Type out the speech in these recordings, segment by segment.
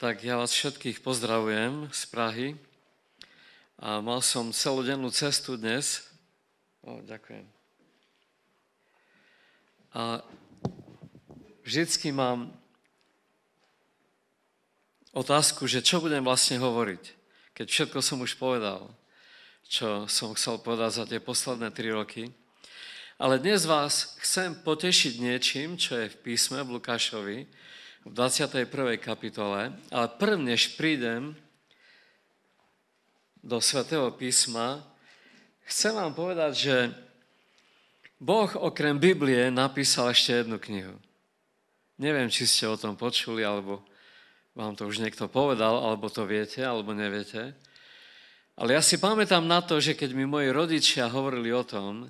Tak ja vás všetkých pozdravujem z Prahy. A mal som celodennú cestu dnes. O, ďakujem. A vždycky mám otázku, že čo budem vlastne hovoriť, keď všetko som už povedal, čo som chcel povedať za tie posledné tri roky. Ale dnes vás chcem potešiť niečím, čo je v písme v Lukášovi, v 21. kapitole, ale prv než prídem do svätého písma, chcem vám povedať, že Boh okrem Biblie napísal ešte jednu knihu. Neviem, či ste o tom počuli, alebo vám to už niekto povedal, alebo to viete, alebo neviete. Ale ja si pamätám na to, že keď mi moji rodičia hovorili o tom,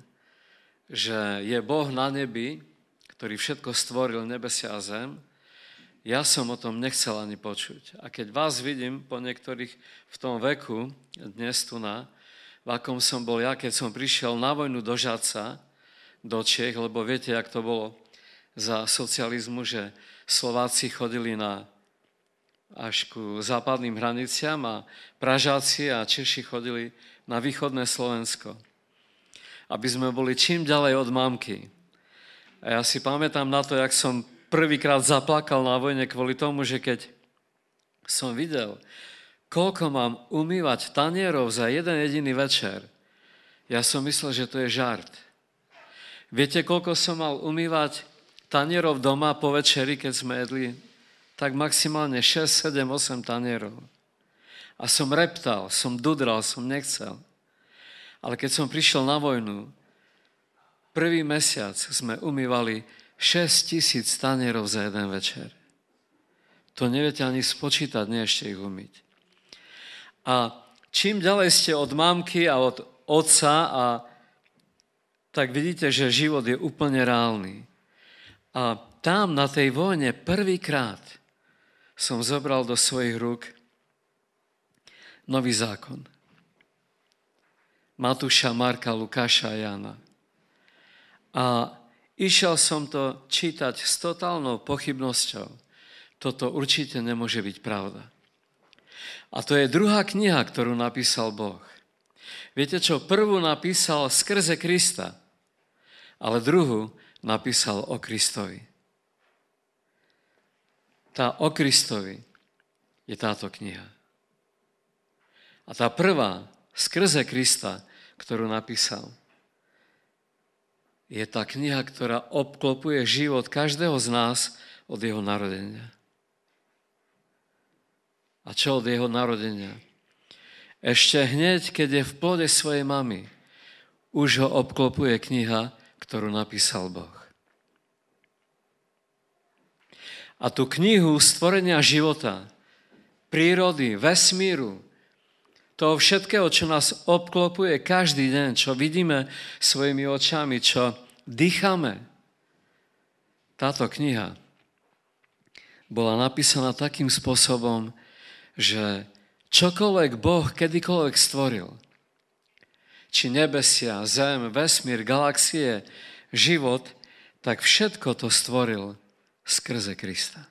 že je Boh na nebi, ktorý všetko stvoril nebesia a zem, ja som o tom nechcel ani počuť. A keď vás vidím po niektorých v tom veku, dnes tu na, v akom som bol ja, keď som prišiel na vojnu do Žáca, do Čech, lebo viete, jak to bolo za socializmu, že Slováci chodili na až ku západným hraniciam a Pražáci a Češi chodili na východné Slovensko. Aby sme boli čím ďalej od mamky. A ja si pamätám na to, jak som prvýkrát zaplakal na vojne kvôli tomu, že keď som videl, koľko mám umývať tanierov za jeden jediný večer, ja som myslel, že to je žart. Viete, koľko som mal umývať tanierov doma po večeri, keď sme jedli? Tak maximálne 6, 7, 8 tanierov. A som reptal, som dudral, som nechcel. Ale keď som prišiel na vojnu, prvý mesiac sme umývali 6 tisíc tanierov za jeden večer. To neviete ani spočítať, nie ešte ich umyť. A čím ďalej ste od mamky a od otca, a tak vidíte, že život je úplne reálny. A tam na tej vojne prvýkrát som zobral do svojich rúk nový zákon. Matúša, Marka, Lukáša a Jana. A Išiel som to čítať s totálnou pochybnosťou. Toto určite nemôže byť pravda. A to je druhá kniha, ktorú napísal Boh. Viete čo? Prvú napísal skrze Krista, ale druhú napísal o Kristovi. Tá o Kristovi je táto kniha. A tá prvá, skrze Krista, ktorú napísal, je tá kniha, ktorá obklopuje život každého z nás od jeho narodenia. A čo od jeho narodenia? Ešte hneď, keď je v plode svojej mamy, už ho obklopuje kniha, ktorú napísal Boh. A tú knihu stvorenia života, prírody, vesmíru, toho všetkého, čo nás obklopuje každý deň, čo vidíme svojimi očami, čo dýchame. Táto kniha bola napísaná takým spôsobom, že čokoľvek Boh kedykoľvek stvoril, či nebesia, zem, vesmír, galaxie, život, tak všetko to stvoril skrze Krista.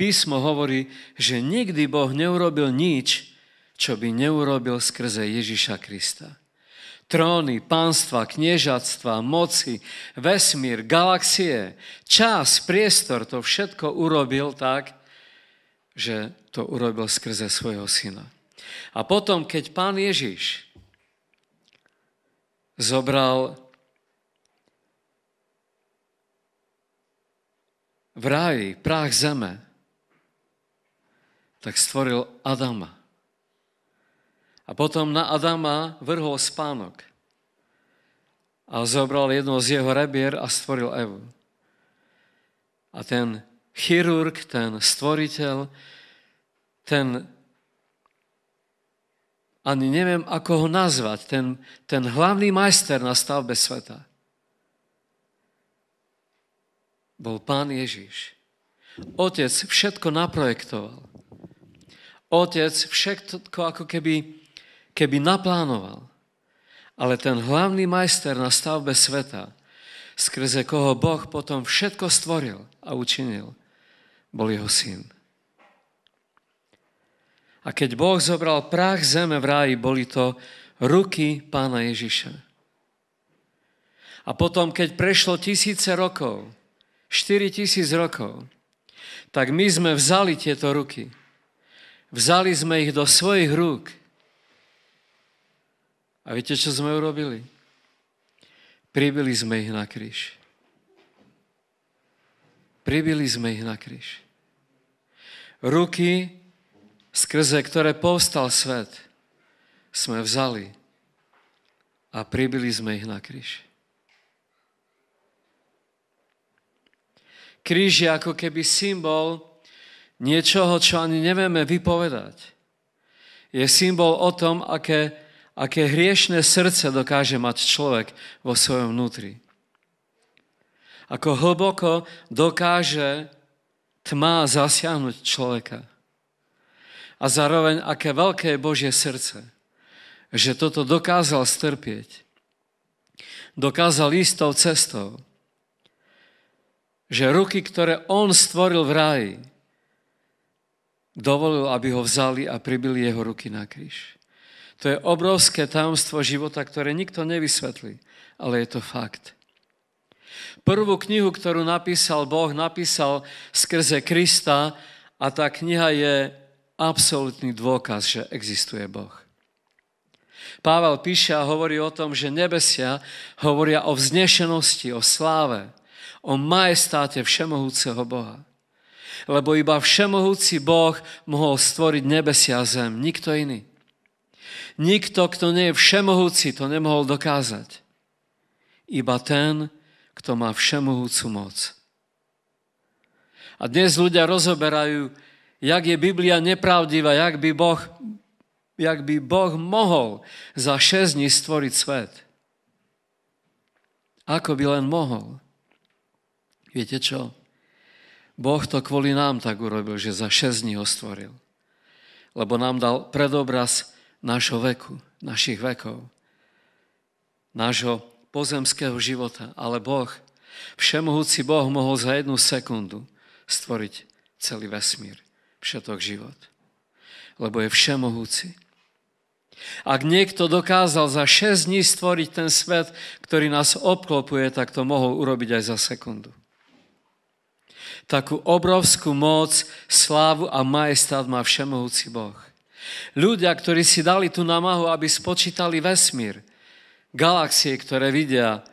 Písmo hovorí, že nikdy Boh neurobil nič, čo by neurobil skrze Ježiša Krista. Tróny, pánstva, kniežatstva, moci, vesmír, galaxie, čas, priestor, to všetko urobil tak, že to urobil skrze svojho syna. A potom, keď pán Ježiš zobral v ráji prach zeme, tak stvoril Adama. A potom na Adama vrhol spánok. A zobral jedno z jeho rebier a stvoril Evu. A ten chirurg, ten stvoriteľ, ten ani neviem, ako ho nazvať, ten, ten hlavný majster na stavbe sveta. Bol pán Ježiš. Otec všetko naprojektoval otec všetko ako keby, keby naplánoval. Ale ten hlavný majster na stavbe sveta, skrze koho Boh potom všetko stvoril a učinil, bol jeho syn. A keď Boh zobral prach zeme v ráji, boli to ruky pána Ježiša. A potom, keď prešlo tisíce rokov, 4 tisíc rokov, tak my sme vzali tieto ruky Vzali sme ich do svojich rúk. A viete, čo sme urobili? Pribili sme ich na kríž. Pribili sme ich na kríž. Ruky, skrze ktoré povstal svet, sme vzali a pribili sme ich na kríž. Kríž je ako keby symbol niečoho, čo ani nevieme vypovedať. Je symbol o tom, aké, aké hriešne srdce dokáže mať človek vo svojom vnútri. Ako hlboko dokáže tma zasiahnuť človeka. A zároveň, aké veľké je Božie srdce, že toto dokázal strpieť. Dokázal ísť tou cestou. Že ruky, ktoré On stvoril v ráji, dovolil, aby ho vzali a pribili jeho ruky na kríž. To je obrovské tajomstvo života, ktoré nikto nevysvetlí, ale je to fakt. Prvú knihu, ktorú napísal Boh, napísal skrze Krista a tá kniha je absolútny dôkaz, že existuje Boh. Pável píše a hovorí o tom, že nebesia hovoria o vznešenosti, o sláve, o majestáte všemohúceho Boha lebo iba všemohúci Boh mohol stvoriť nebesia a zem, nikto iný. Nikto, kto nie je všemohúci, to nemohol dokázať. Iba ten, kto má všemohúcu moc. A dnes ľudia rozoberajú, jak je Biblia nepravdivá, jak by Boh, jak by boh mohol za 6 dní stvoriť svet. Ako by len mohol. Viete čo? Boh to kvôli nám tak urobil, že za 6 dní ho stvoril. Lebo nám dal predobraz nášho veku, našich vekov, nášho pozemského života. Ale Boh, všemohúci Boh mohol za jednu sekundu stvoriť celý vesmír, všetok život. Lebo je všemohúci. Ak niekto dokázal za 6 dní stvoriť ten svet, ktorý nás obklopuje, tak to mohol urobiť aj za sekundu takú obrovskú moc, slávu a majestát má všemohúci Boh. Ľudia, ktorí si dali tú namahu, aby spočítali vesmír, galaxie, ktoré vidia,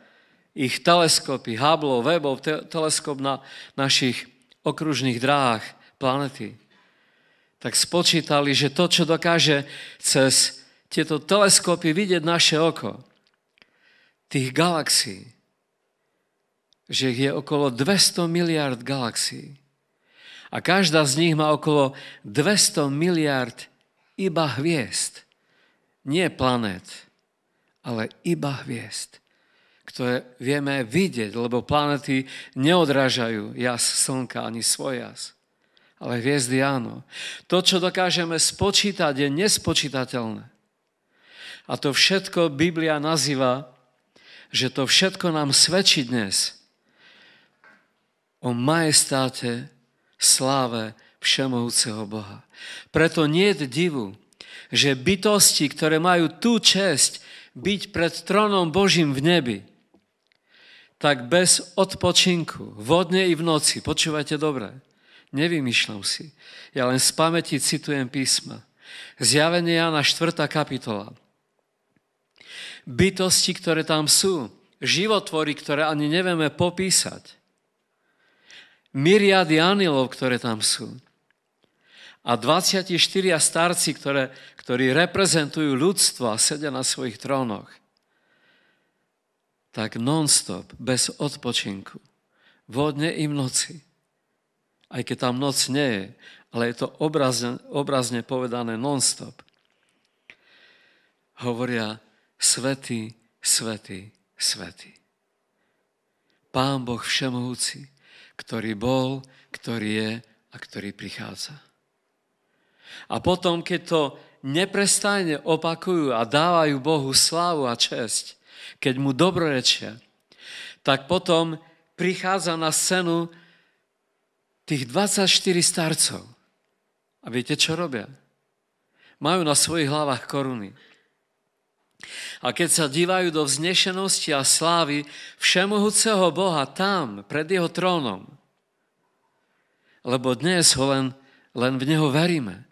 ich teleskopy, Hubble, Webov, te- teleskop na našich okružných dráhach planety, tak spočítali, že to, čo dokáže cez tieto teleskopy vidieť naše oko, tých galaxií, že ich je okolo 200 miliard galaxií. A každá z nich má okolo 200 miliard iba hviezd. Nie planét, ale iba hviezd, ktoré vieme vidieť, lebo planety neodrážajú jas slnka ani svoj jas. Ale hviezdy áno. To, čo dokážeme spočítať, je nespočítateľné. A to všetko Biblia nazýva, že to všetko nám svedčí dnes – o majestáte, sláve všemohúceho Boha. Preto nie je divu, že bytosti, ktoré majú tú česť byť pred trónom Božím v nebi, tak bez odpočinku, vodne i v noci, počúvajte dobre, nevymýšľam si, ja len z pamäti citujem písma. Zjavenie Jana 4. kapitola. Bytosti, ktoré tam sú, životvory, ktoré ani nevieme popísať, myriady anilov, ktoré tam sú. A 24 starci, ktoré, ktorí reprezentujú ľudstvo a sedia na svojich trónoch, tak non-stop, bez odpočinku, vodne i v noci, aj keď tam noc nie je, ale je to obrazne, obrazne povedané non-stop, hovoria svetý, svety svetý. Pán Boh všemohúci, ktorý bol, ktorý je a ktorý prichádza. A potom, keď to neprestajne opakujú a dávajú Bohu slávu a česť, keď mu dobrorečia, tak potom prichádza na scénu tých 24 starcov. A viete, čo robia? Majú na svojich hlavách koruny. A keď sa dívajú do vznešenosti a slávy všemohúceho Boha tam, pred jeho trónom, lebo dnes ho len, len v neho veríme,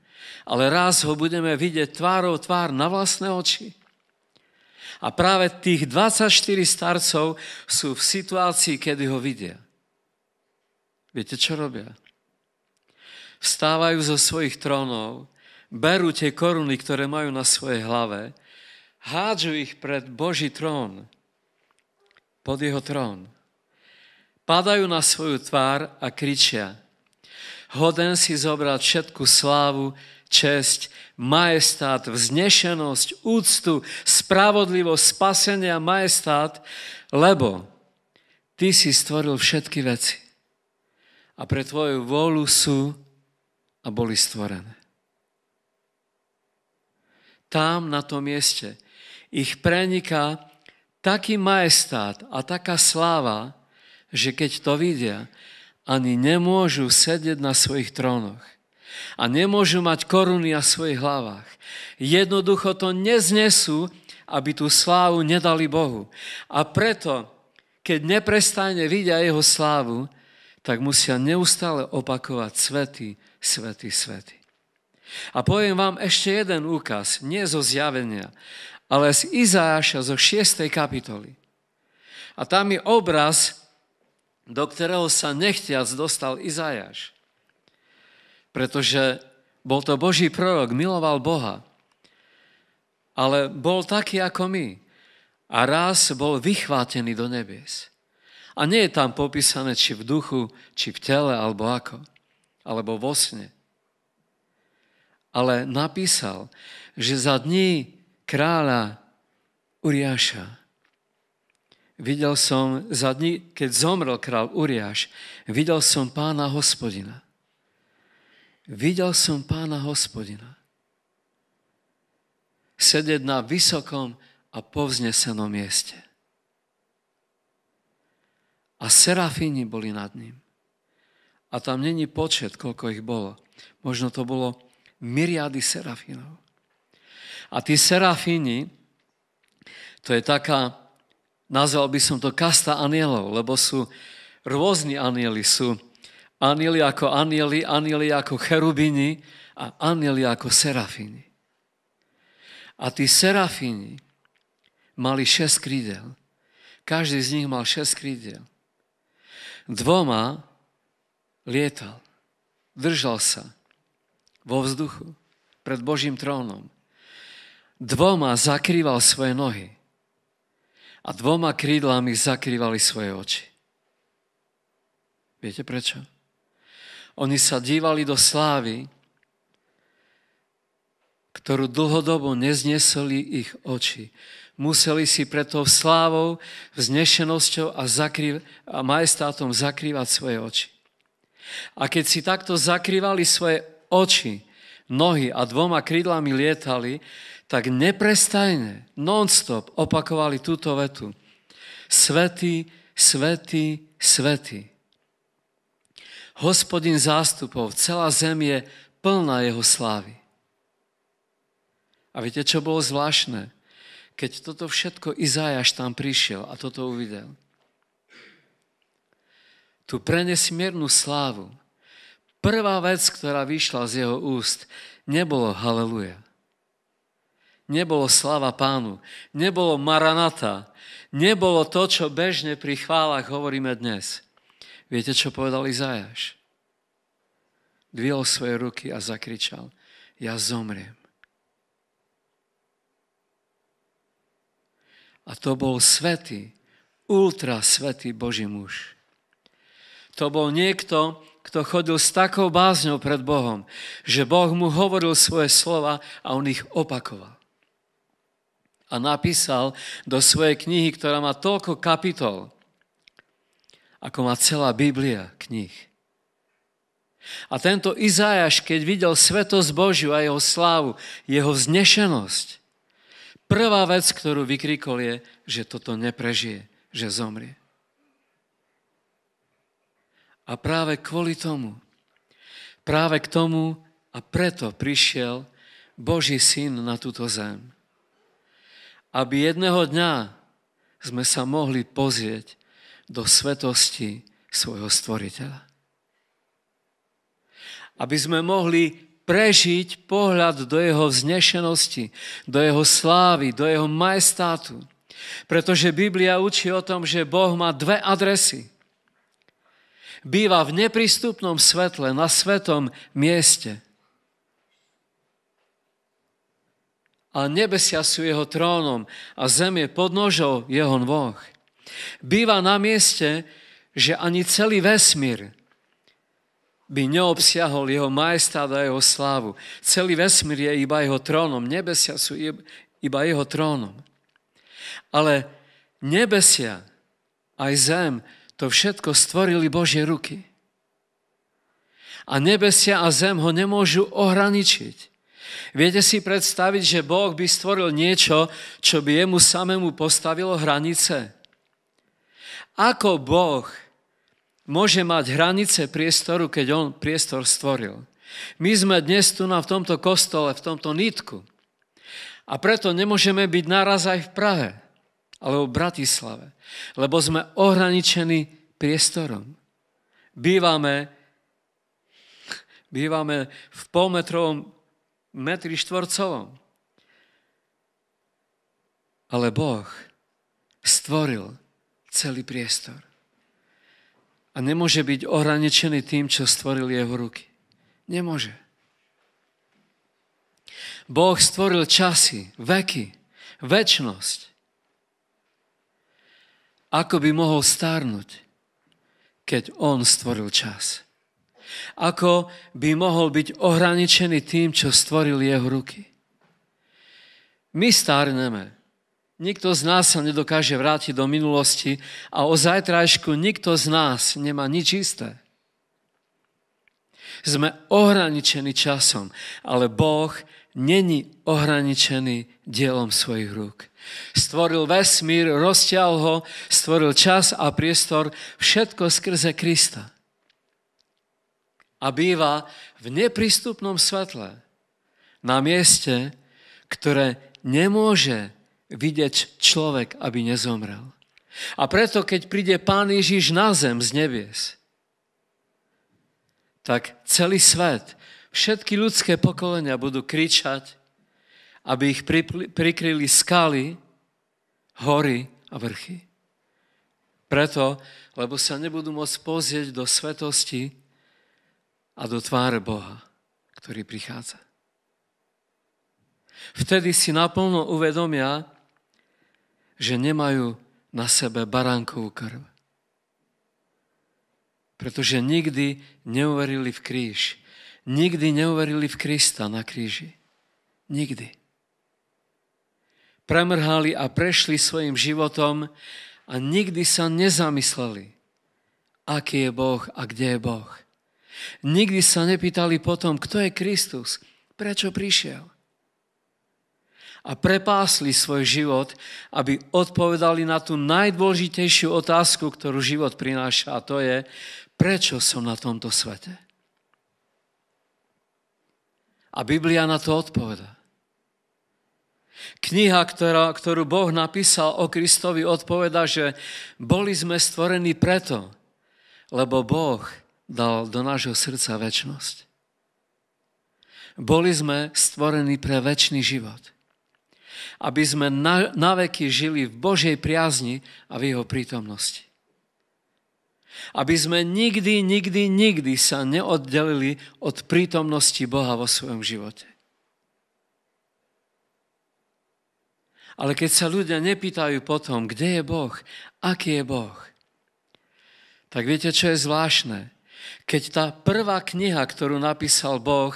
ale raz ho budeme vidieť tvárou tvár na vlastné oči. A práve tých 24 starcov sú v situácii, kedy ho vidia. Viete, čo robia? Vstávajú zo svojich trónov, berú tie koruny, ktoré majú na svojej hlave, hádžu ich pred Boží trón, pod jeho trón. Padajú na svoju tvár a kričia, hoden si zobrať všetku slávu, česť, majestát, vznešenosť, úctu, spravodlivosť, spasenie a majestát, lebo ty si stvoril všetky veci a pre tvoju vôľu sú a boli stvorené. Tam na tom mieste ich preniká taký majestát a taká sláva, že keď to vidia, ani nemôžu sedieť na svojich trónoch a nemôžu mať koruny na svojich hlavách. Jednoducho to neznesú, aby tú slávu nedali Bohu. A preto, keď neprestane vidia jeho slávu, tak musia neustále opakovať svety, svety, svety. A poviem vám ešte jeden úkaz, nie zo zjavenia, ale z Izáša zo 6. kapitoly. A tam je obraz, do ktorého sa nechtiac dostal Izajáš. Pretože bol to Boží prorok, miloval Boha. Ale bol taký ako my. A raz bol vychvátený do nebies. A nie je tam popísané, či v duchu, či v tele, alebo ako. Alebo vo sne. Ale napísal, že za dní kráľa Uriáša. Videl som za dní, keď zomrel král Uriáš, videl som pána hospodina. Videl som pána hospodina. Sedieť na vysokom a povznesenom mieste. A serafíni boli nad ním. A tam není počet, koľko ich bolo. Možno to bolo myriady serafínov. A tí serafíni, to je taká, nazval by som to kasta anielov, lebo sú rôzni anieli, sú anieli ako anieli, anieli ako cherubini a anieli ako serafíni. A tí serafíni mali šest krídel. Každý z nich mal šest krídel. Dvoma lietal, držal sa vo vzduchu pred Božím trónom dvoma zakrýval svoje nohy a dvoma krídlami zakrývali svoje oči. Viete prečo? Oni sa dívali do slávy, ktorú dlhodobo nezneseli ich oči. Museli si preto slávou, vznešenosťou a, zakryv- a majestátom zakrývať svoje oči. A keď si takto zakrývali svoje oči, nohy a dvoma krídlami lietali, tak neprestajne, non-stop opakovali túto vetu. Svetý, svetý, svetý. Hospodin zástupov, celá zem je plná jeho slávy. A viete, čo bolo zvláštne? Keď toto všetko Izajaš tam prišiel a toto uvidel. Tu prenesmiernu slávu. Prvá vec, ktorá vyšla z jeho úst, nebolo haleluja nebolo slava pánu, nebolo maranata, nebolo to, čo bežne pri chválach hovoríme dnes. Viete, čo povedal Izajaš? Dvihol svoje ruky a zakričal, ja zomriem. A to bol svetý, ultra svetý Boží muž. To bol niekto, kto chodil s takou bázňou pred Bohom, že Boh mu hovoril svoje slova a on ich opakoval a napísal do svojej knihy, ktorá má toľko kapitol, ako má celá Biblia knih. A tento Izajaš, keď videl svetosť Božiu a jeho slávu, jeho vznešenosť, prvá vec, ktorú vykrikol je, že toto neprežije, že zomrie. A práve kvôli tomu, práve k tomu a preto prišiel Boží syn na túto zem aby jedného dňa sme sa mohli pozrieť do svetosti svojho stvoriteľa. Aby sme mohli prežiť pohľad do jeho vznešenosti, do jeho slávy, do jeho majestátu. Pretože Biblia učí o tom, že Boh má dve adresy. Býva v neprístupnom svetle, na svetom mieste – a nebesia sú jeho trónom a zem je nožou jeho nôh. Býva na mieste, že ani celý vesmír by neobsiahol jeho majestát a jeho slávu. Celý vesmír je iba jeho trónom, nebesia sú iba jeho trónom. Ale nebesia aj zem, to všetko stvorili Božie ruky. A nebesia a zem ho nemôžu ohraničiť. Viete si predstaviť, že Boh by stvoril niečo, čo by jemu samému postavilo hranice? Ako Boh môže mať hranice priestoru, keď on priestor stvoril? My sme dnes tu na v tomto kostole, v tomto nitku. A preto nemôžeme byť naraz aj v Prahe alebo v Bratislave, lebo sme ohraničení priestorom. Bývame, bývame v polmetrovom metri štvorcovo. Ale Boh stvoril celý priestor. A nemôže byť ohraničený tým, čo stvoril jeho ruky. Nemôže. Boh stvoril časy, veky, väčnosť. Ako by mohol stárnuť, keď On stvoril čas? ako by mohol byť ohraničený tým, čo stvoril jeho ruky. My starneme. Nikto z nás sa nedokáže vrátiť do minulosti a o zajtrajšku nikto z nás nemá nič isté. Sme ohraničení časom, ale Boh není ohraničený dielom svojich rúk. Stvoril vesmír, rozťal ho, stvoril čas a priestor, všetko skrze Krista a býva v neprístupnom svetle, na mieste, ktoré nemôže vidieť človek, aby nezomrel. A preto, keď príde Pán Ježiš na zem z nebies, tak celý svet, všetky ľudské pokolenia budú kričať, aby ich prikryli skaly, hory a vrchy. Preto, lebo sa nebudú môcť pozrieť do svetosti a do tváre Boha, ktorý prichádza. Vtedy si naplno uvedomia, že nemajú na sebe baránkovú krv. Pretože nikdy neuverili v kríž. Nikdy neuverili v Krista na kríži. Nikdy. Premrhali a prešli svojim životom a nikdy sa nezamysleli, aký je Boh a kde je Boh. Nikdy sa nepýtali potom, kto je Kristus, prečo prišiel. A prepásli svoj život, aby odpovedali na tú najdôležitejšiu otázku, ktorú život prináša, a to je, prečo som na tomto svete. A Biblia na to odpoveda. Kniha, ktorá, ktorú Boh napísal o Kristovi, odpoveda, že boli sme stvorení preto, lebo Boh dal do nášho srdca väčnosť. Boli sme stvorení pre väčší život. Aby sme na, na veky žili v Božej priazni a v Jeho prítomnosti. Aby sme nikdy, nikdy, nikdy sa neoddelili od prítomnosti Boha vo svojom živote. Ale keď sa ľudia nepýtajú potom, kde je Boh, aký je Boh, tak viete, čo je zvláštne? Keď tá prvá kniha, ktorú napísal Boh,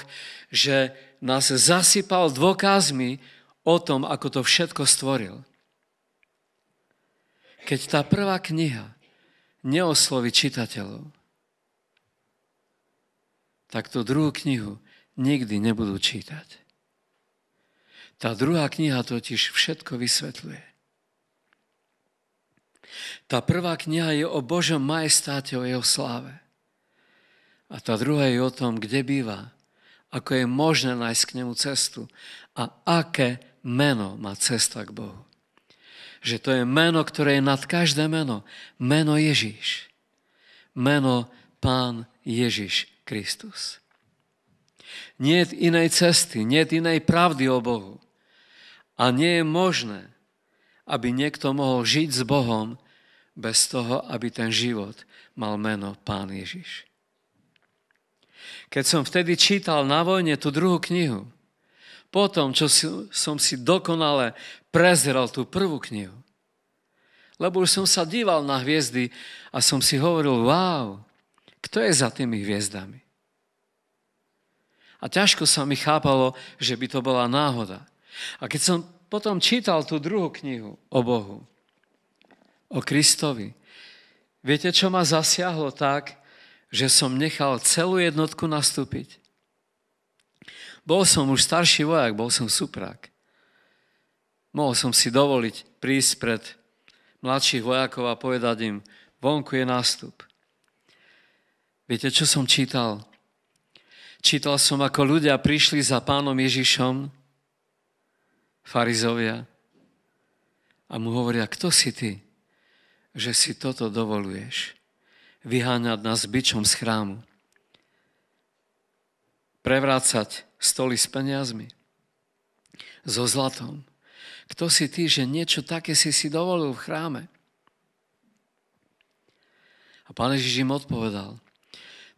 že nás zasypal dôkazmi o tom, ako to všetko stvoril. Keď tá prvá kniha neosloví čitateľov, tak tú druhú knihu nikdy nebudú čítať. Tá druhá kniha totiž všetko vysvetľuje. Tá prvá kniha je o Božom majestáte, o jeho sláve. A tá druhá je o tom, kde býva, ako je možné nájsť k nemu cestu a aké meno má cesta k Bohu. Že to je meno, ktoré je nad každé meno. Meno Ježíš. Meno Pán Ježíš Kristus. Nie je inej cesty, nie je inej pravdy o Bohu. A nie je možné, aby niekto mohol žiť s Bohom bez toho, aby ten život mal meno Pán Ježiš keď som vtedy čítal na vojne tú druhú knihu, potom, čo si, som si dokonale prezrel tú prvú knihu, lebo už som sa díval na hviezdy a som si hovoril, wow, kto je za tými hviezdami? A ťažko sa mi chápalo, že by to bola náhoda. A keď som potom čítal tú druhú knihu o Bohu, o Kristovi, viete, čo ma zasiahlo tak, že som nechal celú jednotku nastúpiť. Bol som už starší vojak, bol som suprák. Mohol som si dovoliť prísť pred mladších vojakov a povedať im, vonku je nástup. Viete, čo som čítal? Čítal som, ako ľudia prišli za pánom Ježišom, farizovia, a mu hovoria, kto si ty, že si toto dovoluješ? vyháňať nás byčom z chrámu, prevrácať stoly s peniazmi, so zlatom. Kto si ty, že niečo také si si dovolil v chráme? A pán Ježiš im odpovedal,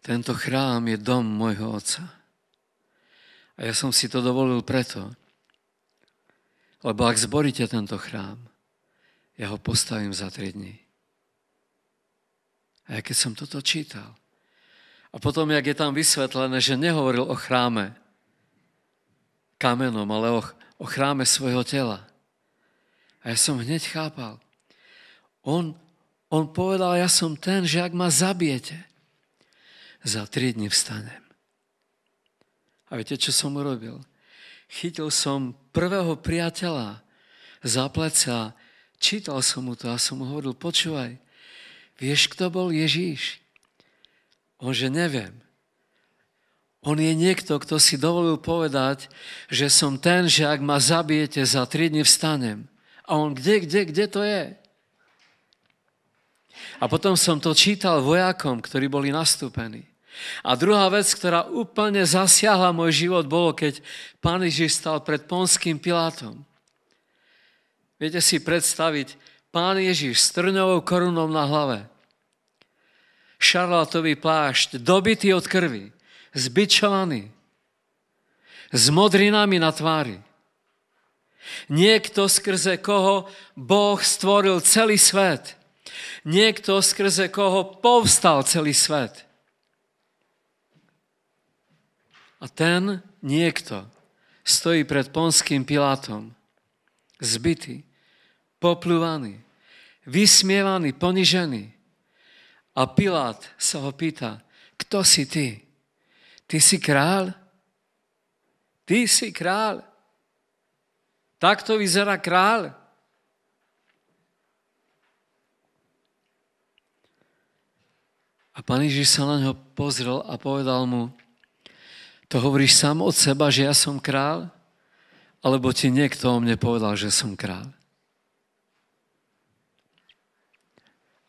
tento chrám je dom môjho otca. A ja som si to dovolil preto, lebo ak zboríte tento chrám, ja ho postavím za tri dní. A ja keď som toto čítal, a potom, jak je tam vysvetlené, že nehovoril o chráme kamenom, ale o, o chráme svojho tela. A ja som hneď chápal. On, on povedal, ja som ten, že ak ma zabijete, za tri dni vstanem. A viete, čo som urobil? Chytil som prvého priateľa za pleca, čítal som mu to a som mu hovoril, počúvaj, Vieš, kto bol Ježíš? On, že neviem. On je niekto, kto si dovolil povedať, že som ten, že ak ma zabijete, za tri dni vstanem. A on, kde, kde, kde to je? A potom som to čítal vojakom, ktorí boli nastúpení. A druhá vec, ktorá úplne zasiahla môj život, bolo, keď pán Ježiš stal pred ponským Pilátom. Viete si predstaviť, pán Ježiš s trňovou korunou na hlave – šarlatový plášť, dobitý od krvi, zbičovaný, s modrinami na tvári. Niekto, skrze koho Boh stvoril celý svet. Niekto, skrze koho povstal celý svet. A ten niekto stojí pred ponským Pilátom, zbytý, poplúvaný, vysmievaný, ponižený, a Pilát sa ho pýta, kto si ty? Ty si král? Ty si Tak Takto vyzerá král. A pán Ježiš sa na ňo pozrel a povedal mu, to hovoríš sám od seba, že ja som král? Alebo ti niekto o mne povedal, že som král?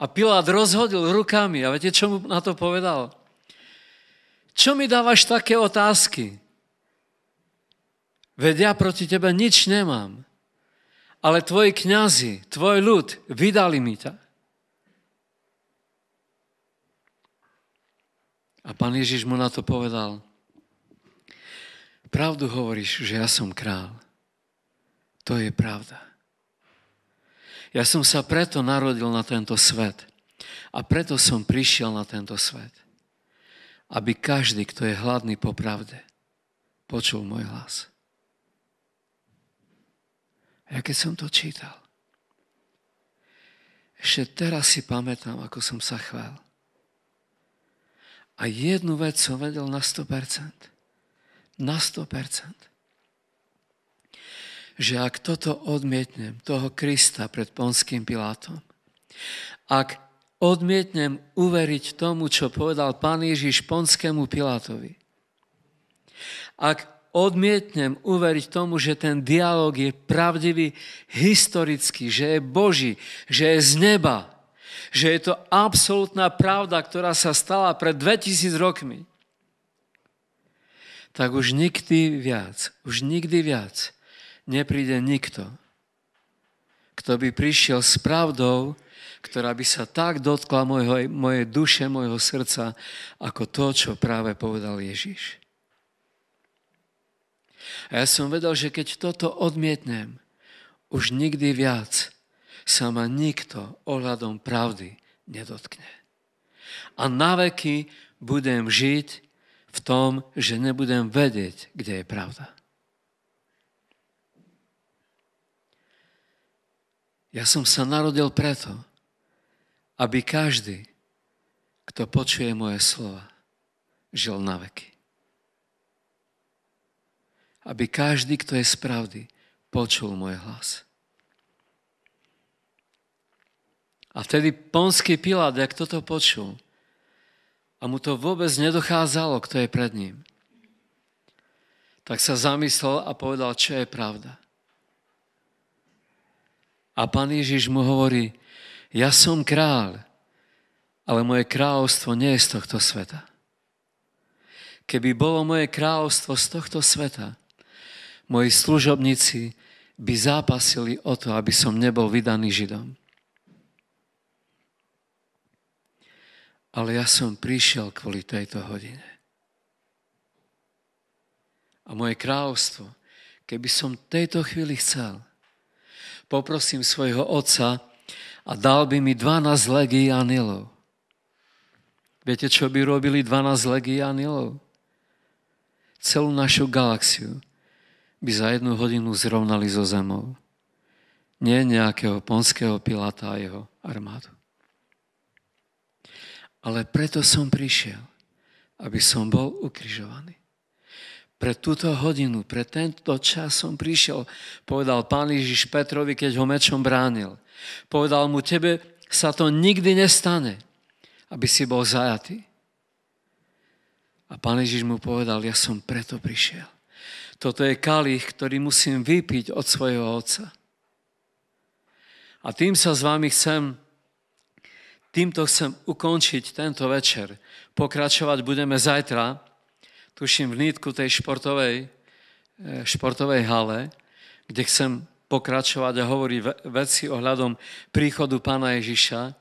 A Pilát rozhodil rukami. A viete, čo mu na to povedal? Čo mi dávaš také otázky? Veď ja proti tebe nič nemám. Ale tvoji kňazi, tvoj ľud, vydali mi ťa. A pán Ježiš mu na to povedal, pravdu hovoríš, že ja som král. To je pravda. Ja som sa preto narodil na tento svet. A preto som prišiel na tento svet. Aby každý, kto je hladný po pravde, počul môj hlas. ja keď som to čítal, ešte teraz si pamätám, ako som sa chvál. A jednu vec som vedel na 100%. Na 100% že ak toto odmietnem, toho Krista pred Ponským Pilátom, ak odmietnem uveriť tomu, čo povedal pán Ježiš Ponskému Pilátovi, ak odmietnem uveriť tomu, že ten dialog je pravdivý historicky, že je Boží, že je z neba, že je to absolútna pravda, ktorá sa stala pred 2000 rokmi, tak už nikdy viac, už nikdy viac nepríde nikto, kto by prišiel s pravdou, ktorá by sa tak dotkla mojho, mojej duše, mojho srdca, ako to, čo práve povedal Ježiš. A ja som vedel, že keď toto odmietnem, už nikdy viac sa ma nikto ohľadom pravdy nedotkne. A naveky budem žiť v tom, že nebudem vedieť, kde je pravda. Ja som sa narodil preto, aby každý, kto počuje moje slova, žil na veky. Aby každý, kto je z pravdy, počul môj hlas. A vtedy ponský Pilát, ak toto počul, a mu to vôbec nedochádzalo, kto je pred ním, tak sa zamyslel a povedal, čo je pravda. A pán Ježiš mu hovorí, ja som kráľ, ale moje kráľovstvo nie je z tohto sveta. Keby bolo moje kráľovstvo z tohto sveta, moji služobníci by zápasili o to, aby som nebol vydaný Židom. Ale ja som prišiel kvôli tejto hodine. A moje kráľovstvo, keby som tejto chvíli chcel, poprosím svojho otca a dal by mi 12 legií anilov. Viete, čo by robili 12 legií anilov? Celú našu galaxiu by za jednu hodinu zrovnali zo zemou. Nie nejakého ponského pilata a jeho armádu. Ale preto som prišiel, aby som bol ukrižovaný pre túto hodinu, pre tento čas som prišiel, povedal pán Ježiš Petrovi, keď ho mečom bránil. Povedal mu, tebe sa to nikdy nestane, aby si bol zajatý. A pán Ježiš mu povedal, ja som preto prišiel. Toto je kalich, ktorý musím vypiť od svojho otca. A tým sa s vami chcem, týmto chcem ukončiť tento večer. Pokračovať budeme zajtra tuším v nítku tej športovej, e, športovej hale, kde chcem pokračovať a hovorí veci ohľadom príchodu pána Ježiša.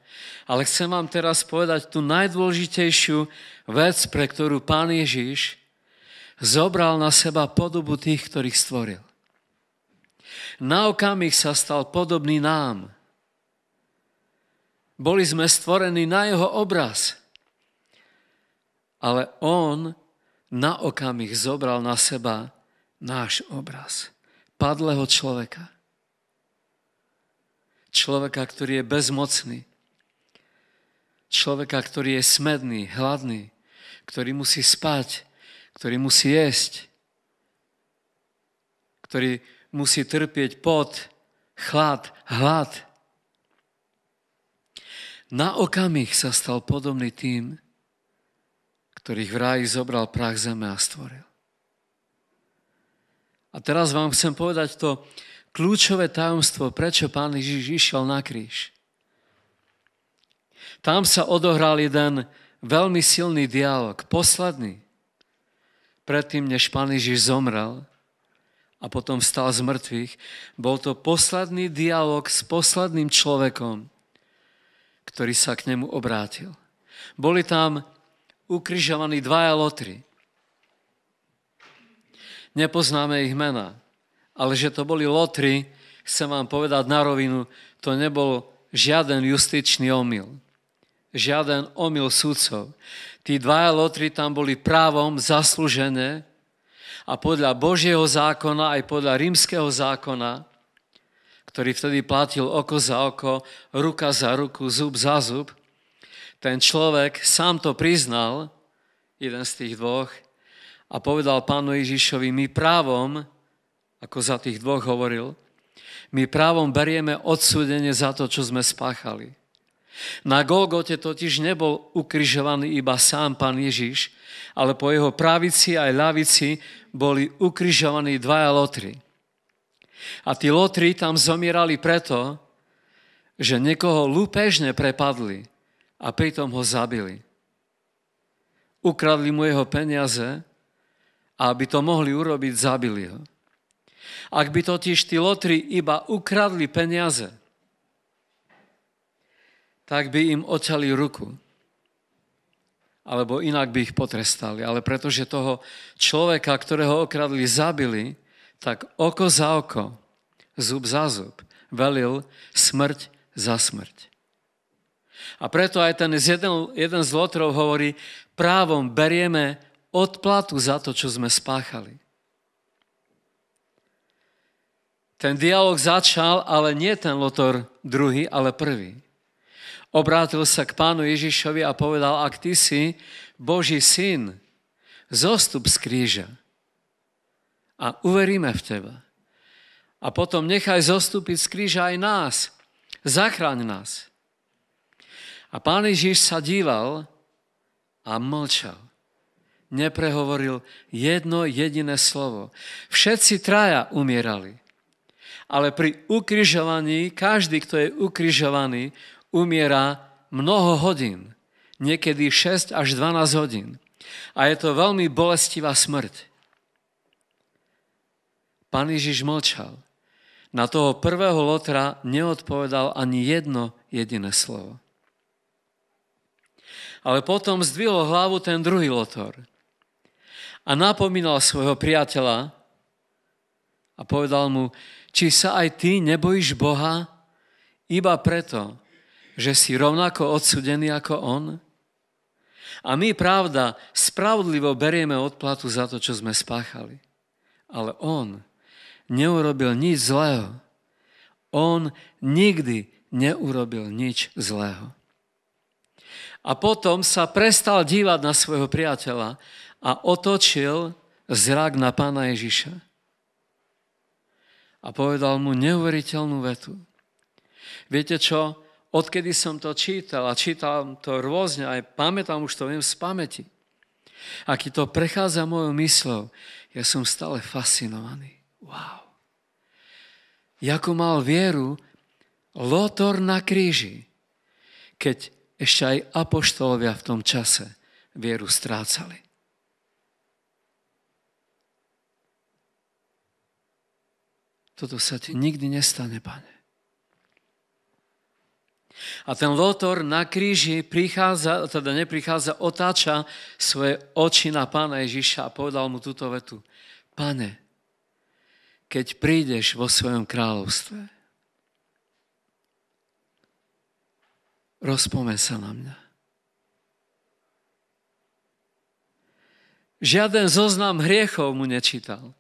Ale chcem vám teraz povedať tú najdôležitejšiu vec, pre ktorú pán Ježiš zobral na seba podobu tých, ktorých stvoril. Na okamih sa stal podobný nám. Boli sme stvorení na jeho obraz. Ale on na okamih zobral na seba náš obraz. Padlého človeka. Človeka, ktorý je bezmocný. Človeka, ktorý je smedný, hladný, ktorý musí spať, ktorý musí jesť, ktorý musí trpieť pot, chlad, hlad. Na okamih sa stal podobný tým, ktorých v ráji zobral prach zeme a stvoril. A teraz vám chcem povedať to kľúčové tajomstvo, prečo pán Ježiš išiel na kríž. Tam sa odohral jeden veľmi silný dialog, posledný, predtým, než pán Ježiš zomrel a potom vstal z mŕtvych. Bol to posledný dialog s posledným človekom, ktorý sa k nemu obrátil. Boli tam ukrižovaní dvaja lotry. Nepoznáme ich mená, ale že to boli lotry, chcem vám povedať na rovinu, to nebol žiaden justičný omyl. Žiaden omyl súdcov. Tí dvaja lotry tam boli právom zaslúžené a podľa Božieho zákona aj podľa rímskeho zákona, ktorý vtedy platil oko za oko, ruka za ruku, zub za zub, ten človek sám to priznal, jeden z tých dvoch, a povedal pánu Ježišovi, my právom, ako za tých dvoch hovoril, my právom berieme odsúdenie za to, čo sme spáchali. Na Golgote totiž nebol ukrižovaný iba sám pán Ježiš, ale po jeho pravici aj ľavici boli ukrižovaní dvaja lotry. A tí lotry tam zomierali preto, že niekoho lúpežne prepadli – a pritom ho zabili. Ukradli mu jeho peniaze a aby to mohli urobiť, zabili ho. Ak by totiž tí lotri iba ukradli peniaze, tak by im oťali ruku. Alebo inak by ich potrestali. Ale pretože toho človeka, ktorého okradli, zabili, tak oko za oko, zub za zub, velil smrť za smrť. A preto aj ten jeden, jeden z lotrov hovorí, právom berieme odplatu za to, čo sme spáchali. Ten dialog začal, ale nie ten lotor druhý, ale prvý. Obrátil sa k pánu Ježišovi a povedal, ak ty si Boží syn, zostup z kríža a uveríme v teba. A potom nechaj zostúpiť z kríža aj nás. Zachráň nás. A pán Ježiš sa díval a mlčal. Neprehovoril jedno jediné slovo. Všetci traja umierali. Ale pri ukrižovaní, každý, kto je ukrižovaný, umiera mnoho hodín. Niekedy 6 až 12 hodín. A je to veľmi bolestivá smrť. Pán Ježiš mlčal. Na toho prvého Lotra neodpovedal ani jedno jediné slovo ale potom zdvihol hlavu ten druhý Lotor a napomínal svojho priateľa a povedal mu, či sa aj ty nebojíš Boha iba preto, že si rovnako odsudený ako on? A my, pravda, spravodlivo berieme odplatu za to, čo sme spáchali. Ale on neurobil nič zlého. On nikdy neurobil nič zlého. A potom sa prestal dívať na svojho priateľa a otočil zrak na pána Ježiša. A povedal mu neuveriteľnú vetu. Viete čo? Odkedy som to čítal a čítal to rôzne, aj pamätám už to viem z pamäti. A keď to prechádza mojou mysľou, ja som stále fascinovaný. Wow. Jako mal vieru Lotor na kríži, keď ešte aj apoštolovia v tom čase vieru strácali. Toto sa ti nikdy nestane, pane. A ten Lotor na kríži prichádza, teda neprichádza, otáča svoje oči na pána Ježiša a povedal mu túto vetu. Pane, keď prídeš vo svojom kráľovstve, Rozpome sa na mňa. Žiaden zoznam hriechov mu nečítal.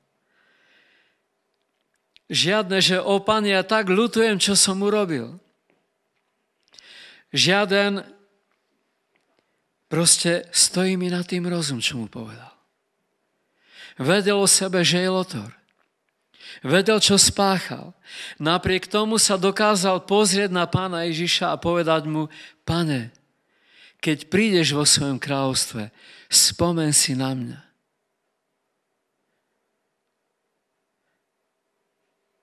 Žiadne, že o pane, ja tak ľutujem, čo som urobil. Žiaden, proste stojí mi na tým rozum, čo mu povedal. Vedel o sebe, že je lotor. Vedel, čo spáchal. Napriek tomu sa dokázal pozrieť na pána Ježiša a povedať mu, pane, keď prídeš vo svojom kráľovstve, spomen si na mňa.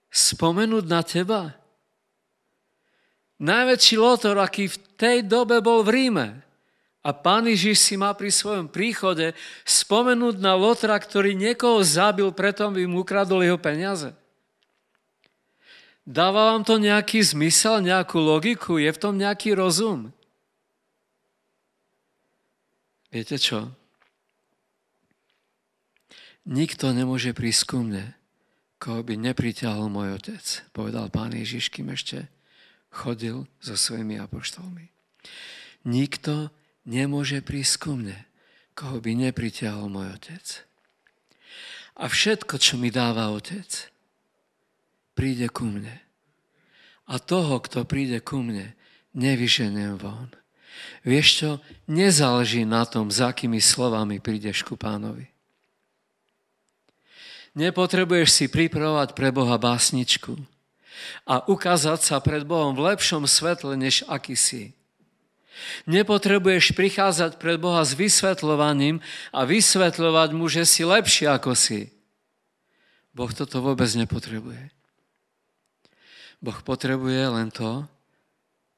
Spomenúť na teba? Najväčší lotor, aký v tej dobe bol v Ríme, a pán Ježiš si má pri svojom príchode spomenúť na Lotra, ktorý niekoho zabil, preto by mu ukradol jeho peniaze. Dáva vám to nejaký zmysel, nejakú logiku? Je v tom nejaký rozum? Viete čo? Nikto nemôže prísť ku mne, koho by nepriťahol môj otec, povedal pán Ježiš, kým ešte chodil so svojimi apoštolmi. Nikto nemôže prísť ku mne, koho by nepritiahol môj otec. A všetko, čo mi dáva otec, príde ku mne. A toho, kto príde ku mne, nevyženiem von. Vieš čo, nezáleží na tom, za akými slovami prídeš ku pánovi. Nepotrebuješ si pripravovať pre Boha básničku a ukázať sa pred Bohom v lepšom svetle, než aký si. Nepotrebuješ prichádzať pred Boha s vysvetľovaním a vysvetľovať mu, že si lepší ako si. Boh toto vôbec nepotrebuje. Boh potrebuje len to,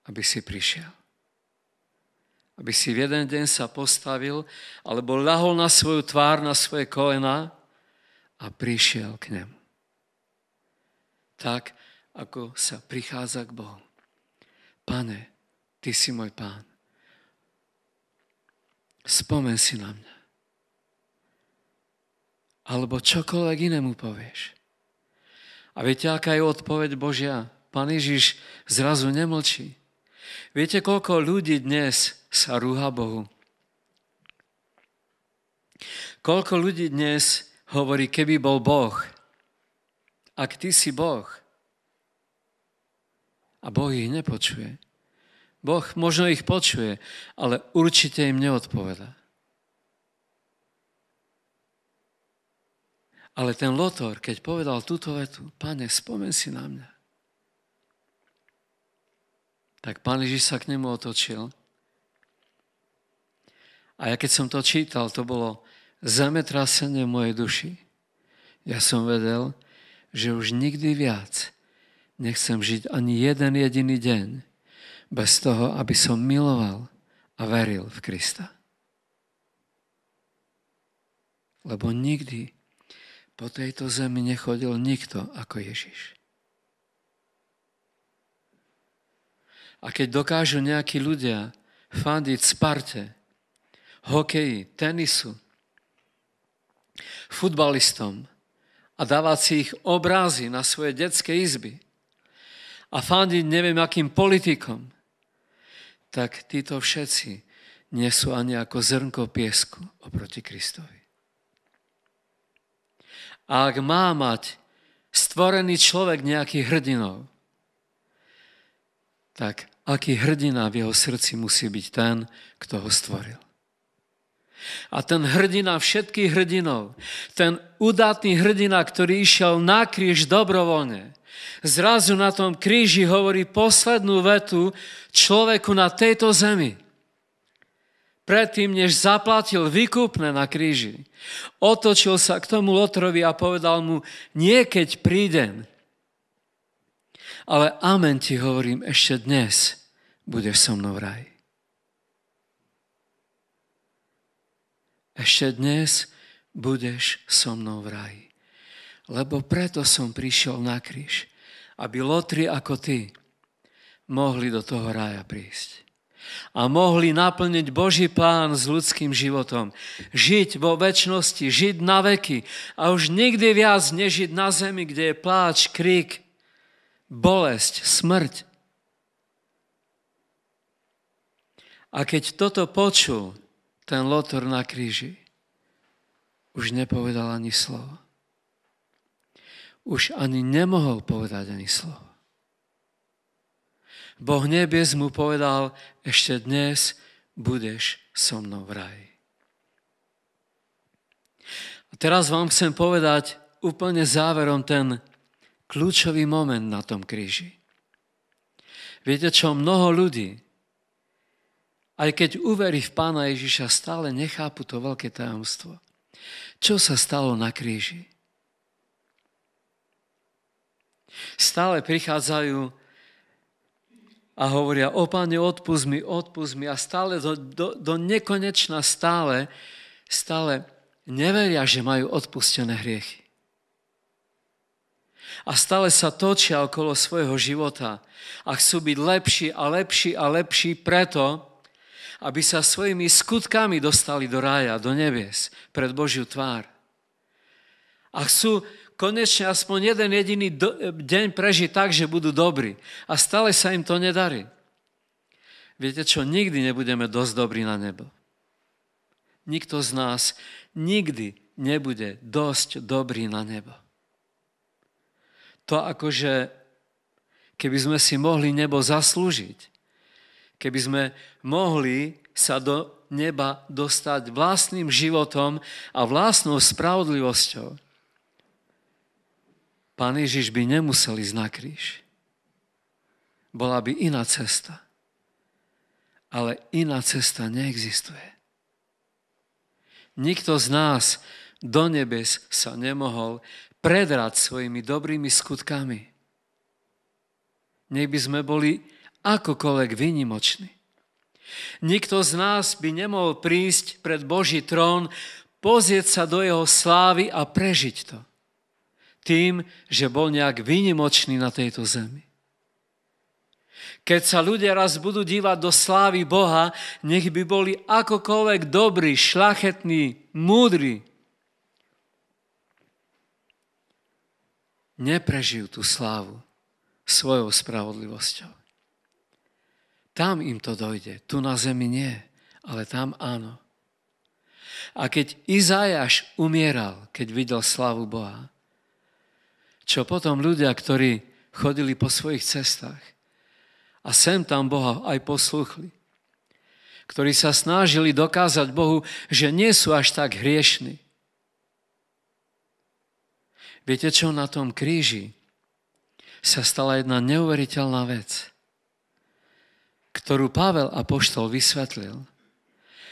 aby si prišiel. Aby si v jeden deň sa postavil alebo ľahol na svoju tvár, na svoje kolena a prišiel k nemu. Tak, ako sa prichádza k Bohu. Pane, Ty si môj pán spomen si na mňa. Alebo čokoľvek inému povieš. A viete, aká je odpoveď Božia? Pán Ježiš zrazu nemlčí. Viete, koľko ľudí dnes sa rúha Bohu? Koľko ľudí dnes hovorí, keby bol Boh, ak ty si Boh, a Boh ich nepočuje. Boh možno ich počuje, ale určite im neodpoveda. Ale ten Lotor, keď povedal túto vetu, pane, spomen si na mňa. Tak pán Ježiš sa k nemu otočil. A ja keď som to čítal, to bolo zametrasenie mojej duši. Ja som vedel, že už nikdy viac nechcem žiť ani jeden jediný deň bez toho, aby som miloval a veril v Krista. Lebo nikdy po tejto zemi nechodil nikto ako Ježiš. A keď dokážu nejakí ľudia fandiť Sparte, hokeji, tenisu, futbalistom a dávať si ich obrázy na svoje detské izby a fandiť neviem akým politikom, tak títo všetci nie sú ani ako zrnko piesku oproti Kristovi. A ak má mať stvorený človek nejakých hrdinov, tak aký hrdina v jeho srdci musí byť ten, kto ho stvoril. A ten hrdina všetkých hrdinov, ten udatný hrdina, ktorý išiel na kríž dobrovoľne, zrazu na tom kríži hovorí poslednú vetu človeku na tejto zemi. Predtým, než zaplatil vykúpne na kríži, otočil sa k tomu Lotrovi a povedal mu, nie keď prídem, ale amen ti hovorím ešte dnes, budeš so mnou v raji. ešte dnes budeš so mnou v raji. Lebo preto som prišiel na kríž, aby lotri ako ty mohli do toho raja prísť. A mohli naplniť Boží plán s ľudským životom. Žiť vo väčšnosti, žiť na veky a už nikdy viac nežiť na zemi, kde je pláč, krik, bolesť, smrť. A keď toto počul, ten Lotor na kríži už nepovedal ani slovo. Už ani nemohol povedať ani slovo. Boh nebies mu povedal, ešte dnes budeš so mnou v raji. A teraz vám chcem povedať úplne záverom ten kľúčový moment na tom kríži. Viete čo, mnoho ľudí aj keď uverí v Pána Ježiša, stále nechápu to veľké tajomstvo. Čo sa stalo na kríži? Stále prichádzajú a hovoria, o Pane, odpust mi, odpust mi a stále do, do, do nekonečna stále, stále neveria, že majú odpustené hriechy. A stále sa točia okolo svojho života a chcú byť lepší a lepší a lepší preto, aby sa svojimi skutkami dostali do rája, do nebies, pred Božiu tvár. A chcú konečne aspoň jeden jediný e, deň prežiť tak, že budú dobrí. A stále sa im to nedarí. Viete čo, nikdy nebudeme dosť dobrí na nebo. Nikto z nás nikdy nebude dosť dobrý na nebo. To akože, keby sme si mohli nebo zaslúžiť, keby sme mohli sa do neba dostať vlastným životom a vlastnou spravodlivosťou. Pán Ježiš by nemusel ísť na kríž. Bola by iná cesta. Ale iná cesta neexistuje. Nikto z nás do nebes sa nemohol predrať svojimi dobrými skutkami. Nech by sme boli akokoľvek vynimočný. Nikto z nás by nemohol prísť pred Boží trón, pozrieť sa do jeho slávy a prežiť to. Tým, že bol nejak vynimočný na tejto zemi. Keď sa ľudia raz budú dívať do slávy Boha, nech by boli akokoľvek dobrí, šlachetní, múdri. Neprežijú tú slávu svojou spravodlivosťou. Tam im to dojde, tu na zemi nie, ale tam áno. A keď Izajaš umieral, keď videl slavu Boha, čo potom ľudia, ktorí chodili po svojich cestách a sem tam Boha aj posluchli, ktorí sa snažili dokázať Bohu, že nie sú až tak hriešni. Viete čo, na tom kríži sa stala jedna neuveriteľná vec ktorú Pavel Apoštol vysvetlil.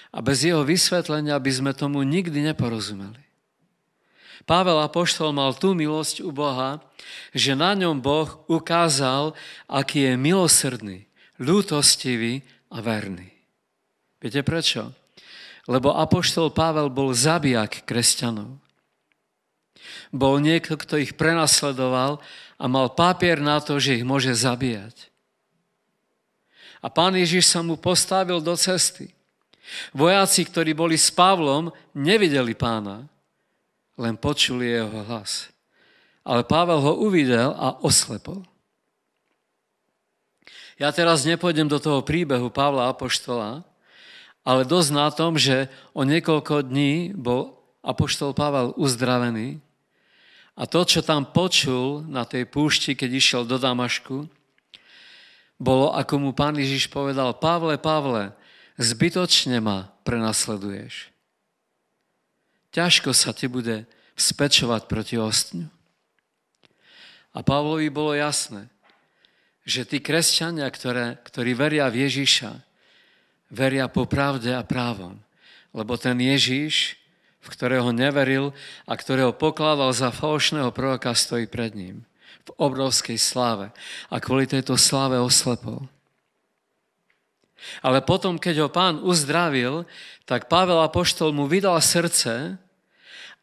A bez jeho vysvetlenia by sme tomu nikdy neporozumeli. Pavel Apoštol mal tú milosť u Boha, že na ňom Boh ukázal, aký je milosrdný, ľútostivý a verný. Viete prečo? Lebo Apoštol Pavel bol zabijak kresťanov. Bol niekto, kto ich prenasledoval a mal papier na to, že ich môže zabíjať a pán Ježiš sa mu postavil do cesty. Vojaci, ktorí boli s Pavlom, nevideli pána, len počuli jeho hlas. Ale Pavel ho uvidel a oslepol. Ja teraz nepôjdem do toho príbehu Pavla Apoštola, ale dosť na tom, že o niekoľko dní bol Apoštol Pavel uzdravený a to, čo tam počul na tej púšti, keď išiel do Damašku, bolo, ako mu pán Ježiš povedal, Pavle, Pavle, zbytočne ma prenasleduješ. Ťažko sa ti bude spečovať proti ostňu. A Pavlovi bolo jasné, že tí kresťania, ktoré, ktorí veria v Ježiša, veria po pravde a právom. Lebo ten Ježiš, v ktorého neveril a ktorého pokladal za falošného proroka, stojí pred ním v obrovskej sláve. A kvôli tejto sláve oslepol. Ale potom, keď ho pán uzdravil, tak Pavel Apoštol mu vydal srdce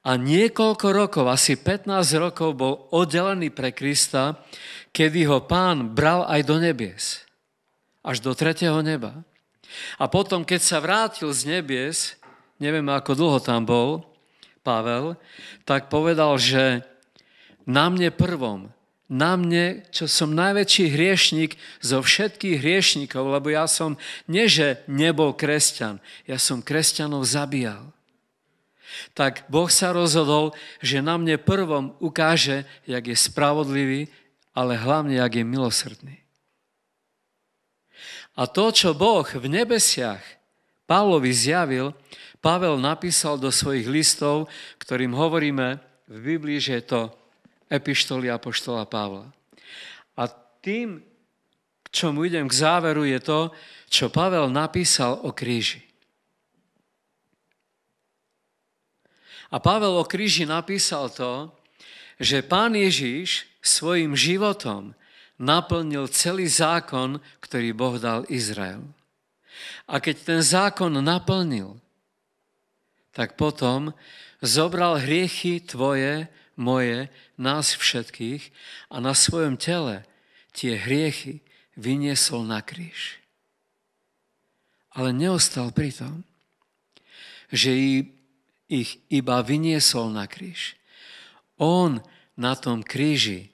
a niekoľko rokov, asi 15 rokov bol oddelený pre Krista, kedy ho pán bral aj do nebies. Až do tretieho neba. A potom, keď sa vrátil z nebies, neviem ako dlho tam bol, Pavel, tak povedal, že na mne prvom na mne, čo som najväčší hriešnik zo všetkých hriešnikov, lebo ja som nie, že nebol kresťan, ja som kresťanov zabíjal. Tak Boh sa rozhodol, že na mne prvom ukáže, jak je spravodlivý, ale hlavne, jak je milosrdný. A to, čo Boh v nebesiach Pavlovi zjavil, Pavel napísal do svojich listov, ktorým hovoríme v Biblii, že je to epištoly Apoštola Pavla. A tým, k čomu idem k záveru, je to, čo Pavel napísal o kríži. A Pavel o kríži napísal to, že pán Ježíš svojim životom naplnil celý zákon, ktorý Boh dal Izrael. A keď ten zákon naplnil, tak potom zobral hriechy tvoje, moje nás všetkých a na svojom tele tie hriechy vyniesol na kríž. Ale neostal pri tom, že ich iba vyniesol na kríž. On na tom kríži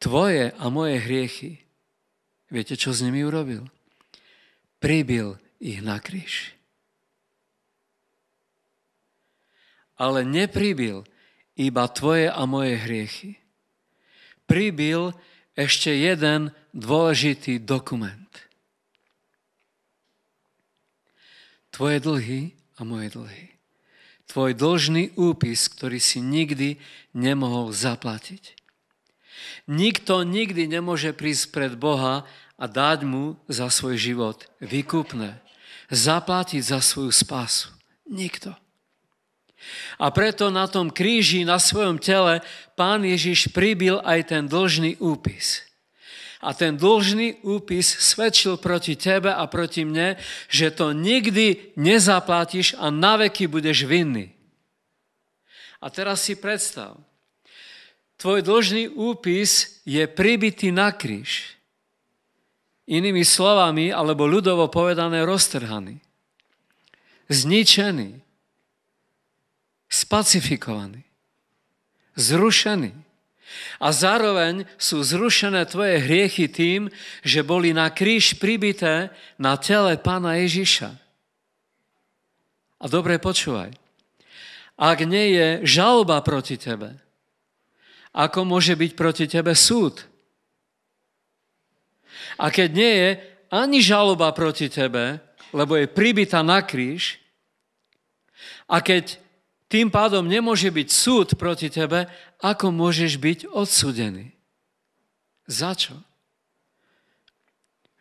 tvoje a moje hriechy, viete, čo s nimi urobil? Pribil ich na kríž. Ale nepribil iba tvoje a moje hriechy. Pribil ešte jeden dôležitý dokument. Tvoje dlhy a moje dlhy. Tvoj dlžný úpis, ktorý si nikdy nemohol zaplatiť. Nikto nikdy nemôže prísť pred Boha a dať mu za svoj život vykupné. Zaplatiť za svoju spásu. Nikto. A preto na tom kríži, na svojom tele, pán Ježiš pribil aj ten dlžný úpis. A ten dlžný úpis svedčil proti tebe a proti mne, že to nikdy nezaplatíš a naveky budeš vinný. A teraz si predstav, tvoj dlžný úpis je pribitý na kríž. Inými slovami, alebo ľudovo povedané roztrhaný. Zničený spacifikovaní, zrušený. A zároveň sú zrušené tvoje hriechy tým, že boli na kríž pribité na tele pána Ježiša. A dobre počúvaj. Ak nie je žalba proti tebe, ako môže byť proti tebe súd? A keď nie je ani žaloba proti tebe, lebo je pribita na kríž, a keď tým pádom nemôže byť súd proti tebe, ako môžeš byť odsudený. Za čo?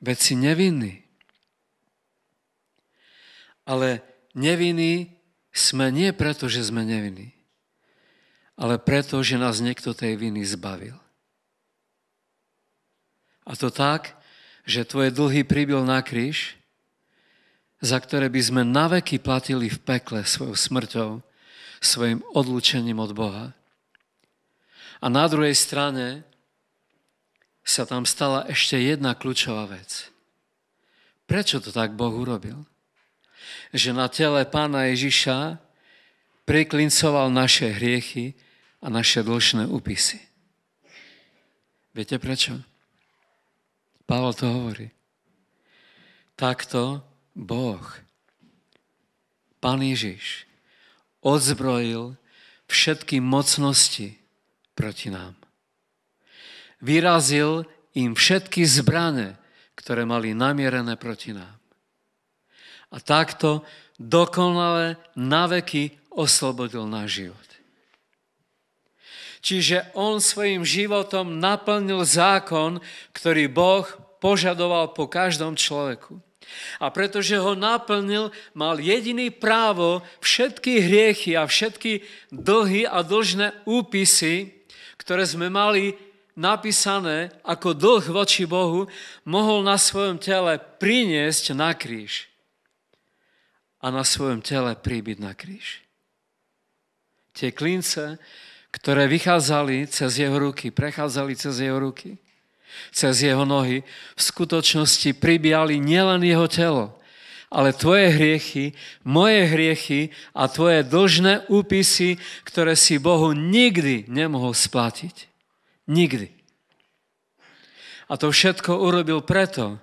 Veď si nevinný. Ale nevinní sme nie preto, že sme nevinní, ale preto, že nás niekto tej viny zbavil. A to tak, že tvoje dlhy pribil na kríž, za ktoré by sme naveky platili v pekle svojou smrťou, svojim odlučením od Boha. A na druhej strane sa tam stala ešte jedna kľúčová vec. Prečo to tak Boh urobil? Že na tele pána Ježiša priklincoval naše hriechy a naše dlžné úpisy. Viete prečo? Pavel to hovorí. Takto Boh, Pán Ježiš, odzbrojil všetky mocnosti proti nám. Vyrazil im všetky zbrane, ktoré mali namierené proti nám. A takto dokonale naveky oslobodil náš život. Čiže on svojim životom naplnil zákon, ktorý Boh požadoval po každom človeku. A pretože ho naplnil, mal jediný právo všetky hriechy a všetky dlhy a dlžné úpisy, ktoré sme mali napísané ako dlh voči Bohu, mohol na svojom tele priniesť na kríž. A na svojom tele pribyť na kríž. Tie klince, ktoré vychádzali cez jeho ruky, prechádzali cez jeho ruky, cez jeho nohy, v skutočnosti pribiali nielen jeho telo, ale tvoje hriechy, moje hriechy a tvoje dlžné úpisy, ktoré si Bohu nikdy nemohol splatiť. Nikdy. A to všetko urobil preto,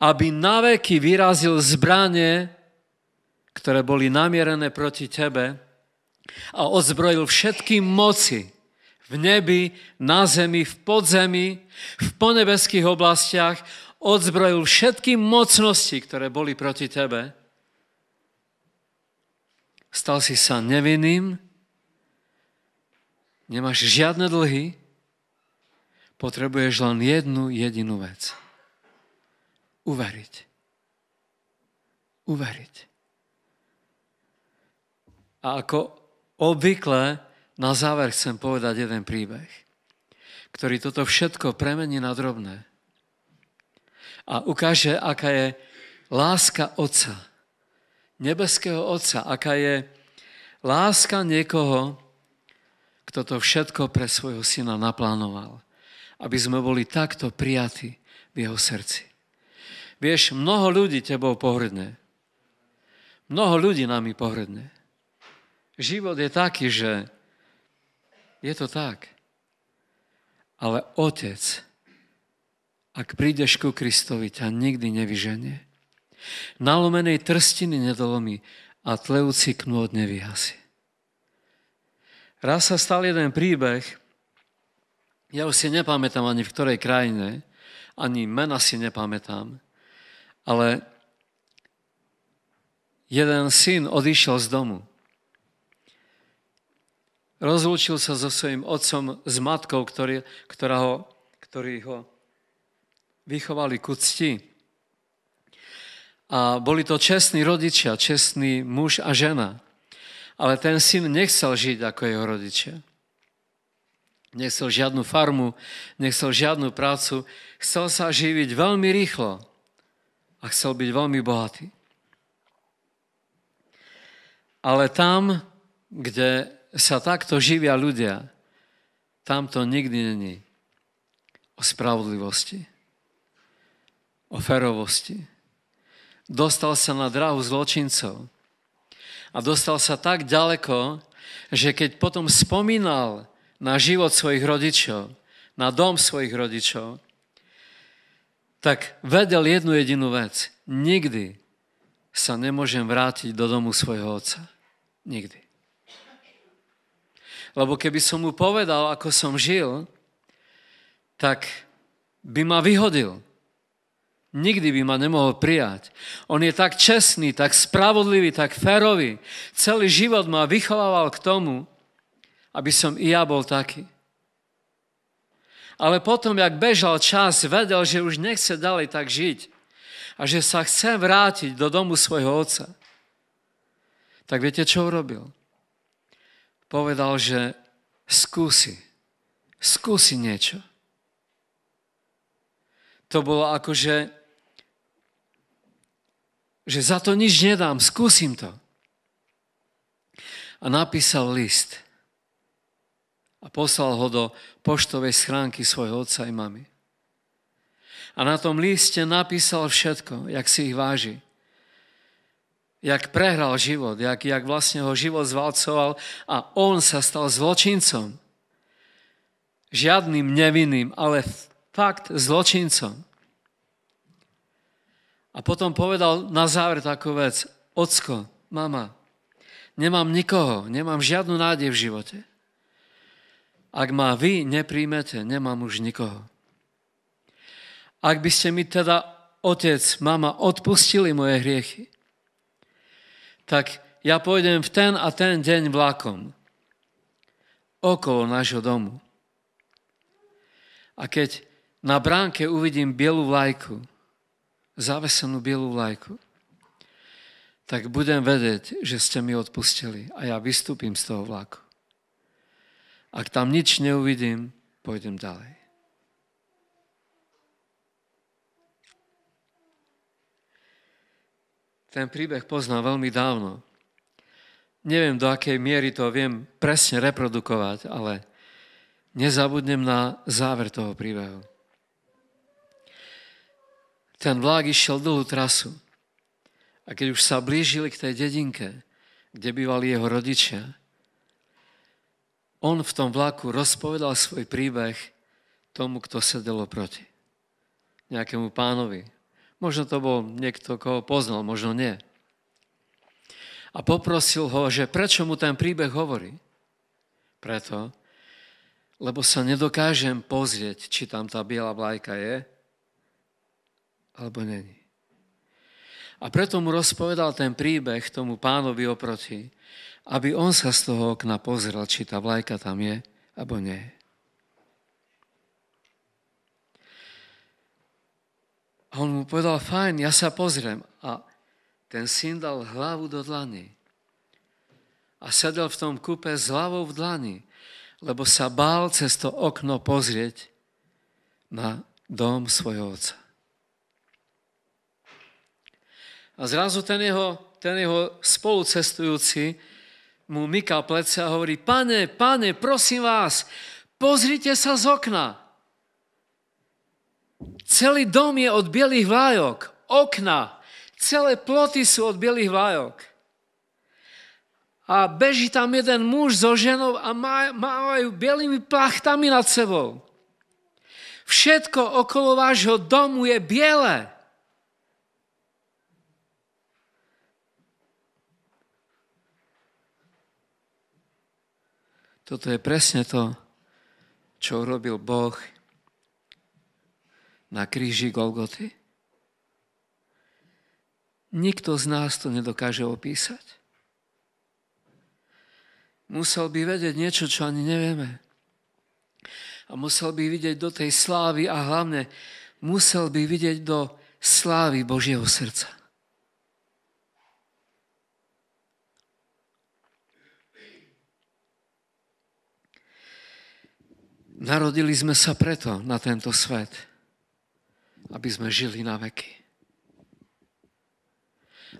aby naveky vyrazil zbranie, ktoré boli namierené proti tebe a ozbrojil všetky moci, v nebi, na zemi, v podzemi, v ponebeských oblastiach, odzbrojil všetky mocnosti, ktoré boli proti tebe. Stal si sa nevinným, nemáš žiadne dlhy, potrebuješ len jednu jedinú vec. Uveriť. Uveriť. A ako obvykle, na záver chcem povedať jeden príbeh, ktorý toto všetko premení na drobné a ukáže, aká je láska Otca, nebeského Otca, aká je láska niekoho, kto to všetko pre svojho syna naplánoval, aby sme boli takto prijatí v jeho srdci. Vieš, mnoho ľudí tebou pohrdne. Mnoho ľudí nami pohrdne. Život je taký, že je to tak. Ale otec, ak prídeš ku Kristovi, ťa nikdy nevyženie. Nalomenej trstiny nedolomí a tlejúci knôd nevyhasí. Raz sa stal jeden príbeh, ja už si nepamätám ani v ktorej krajine, ani mena si nepamätám, ale jeden syn odišiel z domu Rozlúčil sa so svojím otcom, s matkou, ktorý, ktorá ho, ktorý ho vychovali ku cti. A boli to čestní rodičia, čestný muž a žena. Ale ten syn nechcel žiť ako jeho rodičia. Nechcel žiadnu farmu, nechcel žiadnu prácu. Chcel sa živiť veľmi rýchlo a chcel byť veľmi bohatý. Ale tam, kde sa takto živia ľudia, tam to nikdy není o spravodlivosti, o ferovosti. Dostal sa na drahu zločincov a dostal sa tak ďaleko, že keď potom spomínal na život svojich rodičov, na dom svojich rodičov, tak vedel jednu jedinú vec. Nikdy sa nemôžem vrátiť do domu svojho otca. Nikdy. Lebo keby som mu povedal, ako som žil, tak by ma vyhodil. Nikdy by ma nemohol prijať. On je tak čestný, tak spravodlivý, tak férový. Celý život ma vychovával k tomu, aby som i ja bol taký. Ale potom, jak bežal čas, vedel, že už nechce ďalej tak žiť a že sa chce vrátiť do domu svojho otca. Tak viete, čo urobil? povedal, že skúsi, skúsi niečo. To bolo ako, že, že za to nič nedám, skúsim to. A napísal list a poslal ho do poštovej schránky svojho otca i mamy. A na tom liste napísal všetko, jak si ich váži jak prehral život, jak, jak vlastne ho život zvalcoval a on sa stal zločincom. Žiadnym nevinným, ale fakt zločincom. A potom povedal na záver takú vec, ocko, mama, nemám nikoho, nemám žiadnu nádej v živote. Ak ma vy nepríjmete, nemám už nikoho. Ak by ste mi teda otec, mama, odpustili moje hriechy, tak ja pôjdem v ten a ten deň vlakom okolo nášho domu. A keď na bránke uvidím bielu vlajku, zavesenú bielu vlajku, tak budem vedieť, že ste mi odpustili a ja vystúpim z toho vlaku. Ak tam nič neuvidím, pôjdem ďalej. ten príbeh poznám veľmi dávno. Neviem, do akej miery to viem presne reprodukovať, ale nezabudnem na záver toho príbehu. Ten vlák išiel dlhú trasu a keď už sa blížili k tej dedinke, kde bývali jeho rodičia, on v tom vlaku rozpovedal svoj príbeh tomu, kto sedelo proti. Nejakému pánovi, Možno to bol niekto, koho poznal, možno nie. A poprosil ho, že prečo mu ten príbeh hovorí. Preto, lebo sa nedokážem pozrieť, či tam tá biela vlajka je, alebo není. A preto mu rozpovedal ten príbeh tomu pánovi oproti, aby on sa z toho okna pozrel, či tá vlajka tam je, alebo nie. A on mu povedal, fajn, ja sa pozriem. A ten syn dal hlavu do dlany. A sedel v tom kúpe s hlavou v dlani, lebo sa bál cez to okno pozrieť na dom svojho otca. A zrazu ten jeho, ten jeho spolucestujúci mu myká plece a hovorí, pane, pane, prosím vás, pozrite sa z okna. Celý dom je od bielých vlájok, okna, celé ploty sú od bielých vlájok. A beží tam jeden muž so ženou a mávajú bielými plachtami nad sebou. Všetko okolo vášho domu je biele. Toto je presne to, čo urobil Boh na kríži Golgoty? Nikto z nás to nedokáže opísať. Musel by vedieť niečo, čo ani nevieme. A musel by vidieť do tej slávy a hlavne musel by vidieť do slávy Božieho srdca. Narodili sme sa preto na tento svet – aby sme žili na veky.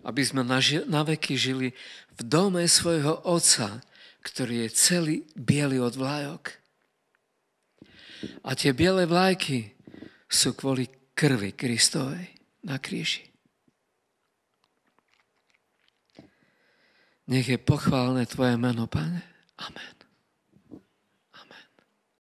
Aby sme na, na veky žili v dome svojho Otca, ktorý je celý biely od vlajok. A tie biele vlajky sú kvôli krvi Kristovej na kríži. Nech je pochválne Tvoje meno, Pane. Amen.